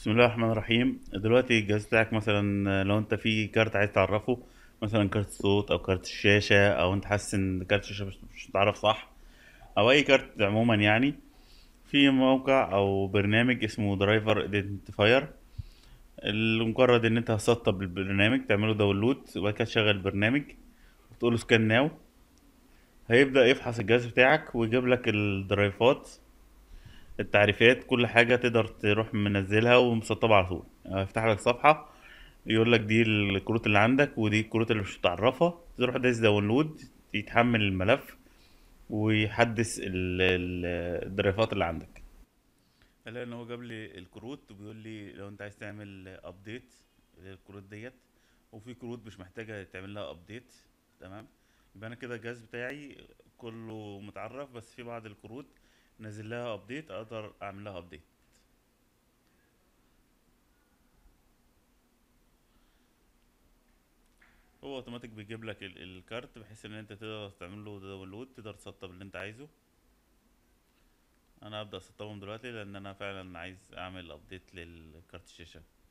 بسم الله الرحمن الرحيم دلوقتي الجهاز بتاعك مثلا لو انت في كارت عايز تعرفه مثلا كارت الصوت او كارت الشاشه او انت حاسس ان كارت الشاشه مش متعرف صح او اي كارت عموما يعني في موقع او برنامج اسمه درايفر ايدنتيفاير المجرد ان انت هتسطب البرنامج تعمله داونلود وبعد كده تشغل البرنامج وتقول سكان ناو هيبدا يفحص الجهاز بتاعك ويجيب لك الدرايفات التعريفات كل حاجه تقدر تروح منزلها ومسطبه على طول يعني افتح لك صفحه يقول لك دي الكروت اللي عندك ودي الكروت اللي مش متعرفها تروح دايس داونلود يتحمل الملف ويحدث الدرايفات اللي عندك الاقي ان هو جاب لي الكروت وبيقول لي لو انت عايز تعمل ابديت للكروت ديت وفي كروت مش محتاجه تعمل لها ابديت تمام يبقى انا كده الجهاز بتاعي كله متعرف بس في بعض الكروت نازل لها ابديت اقدر اعمل لها ابديت هو اوتوماتيك بيجيب لك الكارت بحيث ان انت تقدر تعمل له داونلود تقدر تسطب اللي انت عايزه انا هبدا اسطبهم دلوقتي لان انا فعلا عايز اعمل ابديت للكارت الشاشه